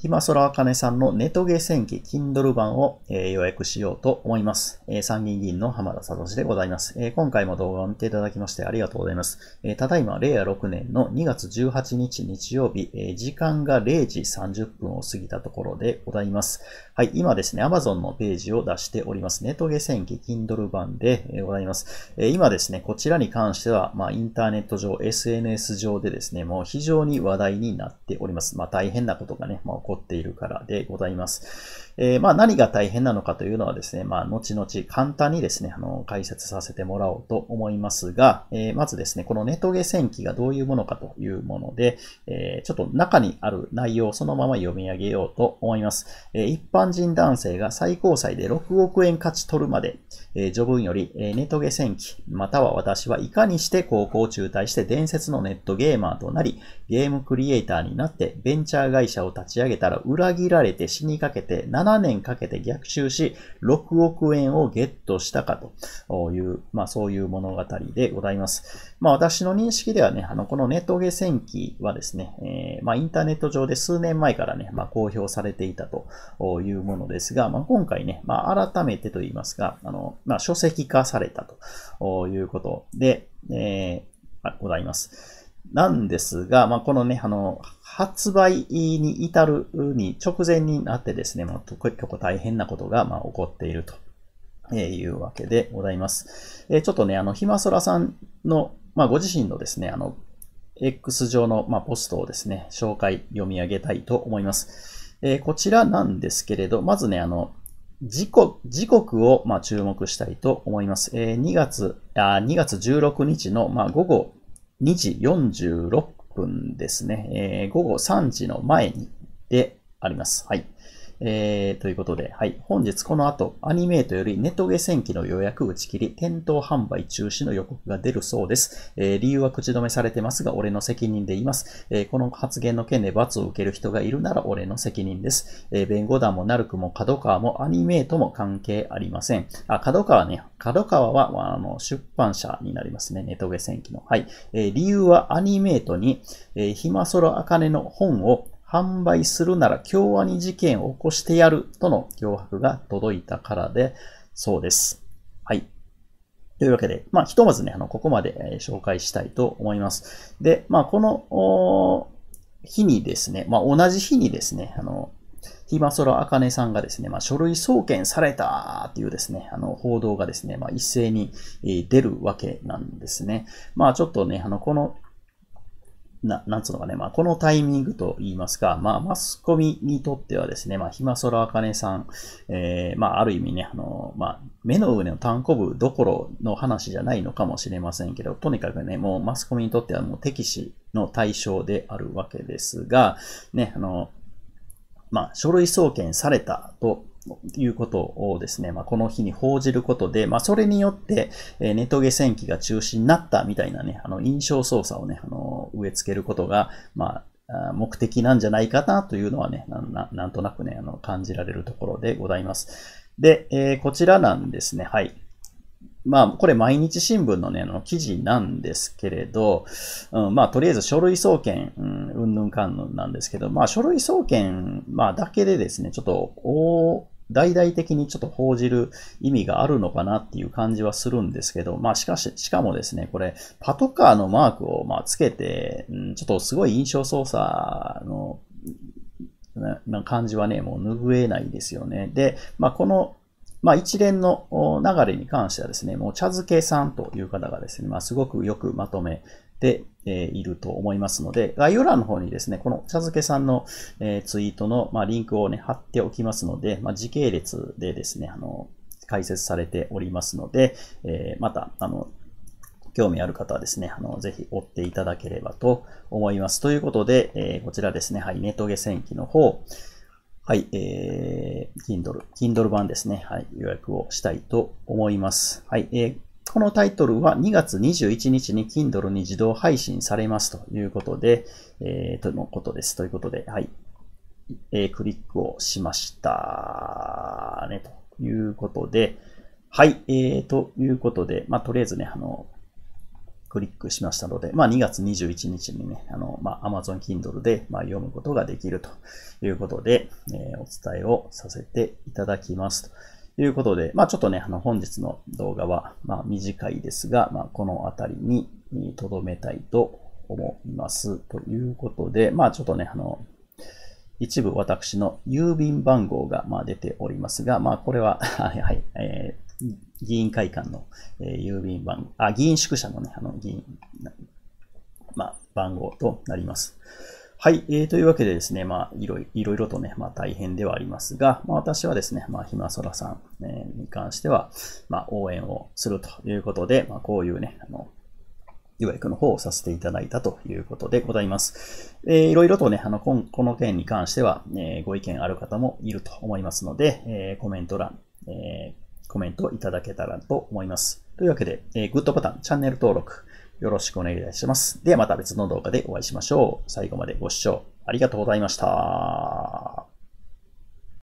今空あかねさんのネトゲ戦記 Kindle 版を、え予約しようと思います、え参議院議員の浜田聡でございます、え今回も動画を見ていただきましてありがとうございます。えただいま令和6年の2月18日日曜日、え時間が0時30分を過ぎたところでございます。はい、今ですね、Amazon のページを出しております。ネトゲ戦記 Kindle 版で、えございます、え今ですね、こちらに関しては、まあ、インターネット上、SNS 上でですね、もう非常に話題になっております。まあ、大変なことがね、まあ起こっているからでございます。えー、まあ何が大変なのかというのはですね、まあ後々簡単にですね、あの、解説させてもらおうと思いますが、えー、まずですね、このネトゲ戦記がどういうものかというもので、えー、ちょっと中にある内容をそのまま読み上げようと思います。え一般人男性が最高裁で6億円勝ち取るまで、え序文より、えネトゲ戦記、または私はいかにして高校を中退して伝説のネットゲーマーとなり、ゲームクリエイターになってベンチャー会社を立ち上げたら裏切られて死にかけて7年かけて逆襲し、6億円をゲットしたかという、まあそういう物語でございます。まあ私の認識ではね、あの、このネットゲ戦記はですね、えー、まあインターネット上で数年前からね、まあ公表されていたというものですが、まあ今回ね、まあ改めてと言いますが、あの、まあ書籍化されたということで、えー、ございます。なんですが、まあ、このね、あの、発売に至るに直前になってですね、まあ、結構大変なことが、まあ、起こっていると。えいうわけでございます。えちょっとね、あの、ひまそらさんの、まあ、ご自身のですね、あの、X 上の、まあ、ポストをですね、紹介、読み上げたいと思います。えー、こちらなんですけれど、まずね、あの、時刻時刻を、まあ、注目したいと思います。えー、2月、あ2月16日の、まあ、午後2時46分ですね、えー、午後3時の前にであります。はい。えー、ということで、はい。本日この後、アニメートよりネトゲ戦記の予約打ち切り、店頭販売中止の予告が出るそうです。えー、理由は口止めされてますが、俺の責任で言います。えー、この発言の件で罰を受ける人がいるなら俺の責任です。え弁護団もナルクも角川もアニメートも関係ありません。あ、角川ね。角川は、まあ、あの、出版社になりますね。ネトゲ戦記の。はい。え理由はアニメートに、えー、ひまそろあかねの本を販売するなら京アニ事件を起こしてやるとの脅迫が届いたからで、そうです。はい。というわけで、まあ、ひとまずね、あの、ここまで紹介したいと思います。で、まあ、この、日にですね、まあ、同じ日にですね、あの、ひまそらあかねさんがですね、まあ、書類送検されたっていうですね、あの、報道がですね、まあ、一斉に出るわけなんですね。まあ、ちょっとね、あの、このな、なんつうのかね、まあ、このタイミングと言いますか、まあ、マスコミにとってはですね、まあ、ひまそらあかねさん、えー、まあ、ある意味ね、あの、まあ、目の上の単行部どころの話じゃないのかもしれませんけど、とにかくね、もうマスコミにとってはもう敵視の対象であるわけですが、ね、あの、まあ、書類送検されたということをですね、まあ、この日に報じることで、まあ、それによって、えネトゲ戦記が中止になったみたいなね、あの、印象操作をね、あの、植え付けることが、まあ、目的なんじゃないかなというのはね、なんとなくね、あの、感じられるところでございます。で、えー、こちらなんですね。はい。まあ、これ毎日新聞のね、あの、記事なんですけれど、うん、まあ、とりあえず書類送検、うん、ぬんかんぬんなんですけど、まあ、書類送検、まあ、だけでですね、ちょっと、大々的にちょっと報じる意味があるのかなっていう感じはするんですけど、まあしかし、しかもですね、これ、パトカーのマークをまあつけて、うん、ちょっとすごい印象操作のな感じはね、もう拭えないですよね。で、まあ、このまあ、一連の流れに関してはですね、もう茶漬けさんという方がですね、まあ、すごくよくまとめていると思いますので、概要欄の方にですね、この茶漬けさんのツイートのリンクをね、貼っておきますので、まあ、時系列でですね、あの、解説されておりますので、えまた、あの、興味ある方はですね、あの、ぜひ追っていただければと思います。ということで、えこちらですね、はい、ネトゲ戦記の方、はい、えー Kindle、Kindle 版ですね。はい、予約をしたいと思います。はい、えー、このタイトルは2月21日に Kindle に自動配信されますということで、えー、とのことです。ということで、はい、えー、クリックをしましたね、ということで、はい、えー、ということで、まあ、とりあえずね、あの、クリックしましたので、まあ、2月21日にね、あの、まあ、Amazon Kindle で、まあ、読むことができるということで、えー、お伝えをさせていただきますということで、まあ、ちょっとね、あの、本日の動画は、まあ、短いですが、まあ、このあたりに留めたいと思います。ということで、まあ、ちょっとね、あの、一部私の郵便番号が、まあ、出ておりますが、まあ、これは はい、はい、えー議員会館の、えー、郵便番号、あ、議員宿舎のね、あの、議員、まあ、番号となります。はい、えー、というわけでですね、まあ、いろいろいろとね、まあ、大変ではありますが、まあ、私はですね、まあ、ひまそらさん、えー、に関しては、まあ、応援をするということで、まあ、こういうね、あの、予約の方をさせていただいたということでございます。えー、いろいろとね、あの、この件に関しては、えー、ご意見ある方もいると思いますので、えー、コメント欄、えーコメントいただけたらと思います。というわけで、えー、グッドボタン、チャンネル登録、よろしくお願いします。ではまた別の動画でお会いしましょう。最後までご視聴ありがとうございました。